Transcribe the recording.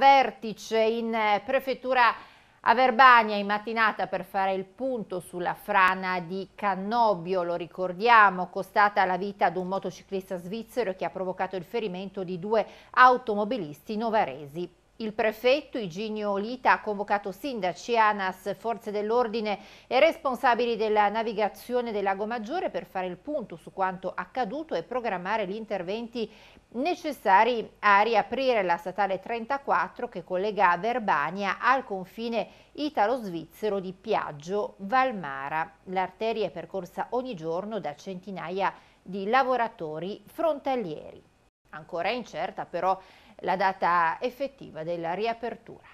vertice in eh, prefettura a Verbania in mattinata per fare il punto sulla frana di Cannobio, lo ricordiamo, costata la vita ad un motociclista svizzero che ha provocato il ferimento di due automobilisti novaresi. Il prefetto Iginio Lita ha convocato sindaci, ANAS, forze dell'ordine e responsabili della navigazione del Lago Maggiore per fare il punto su quanto accaduto e programmare gli interventi necessari a riaprire la statale 34 che collega Verbania al confine italo-svizzero di Piaggio Valmara. L'arteria è percorsa ogni giorno da centinaia di lavoratori frontalieri. Ancora incerta però la data effettiva della riapertura.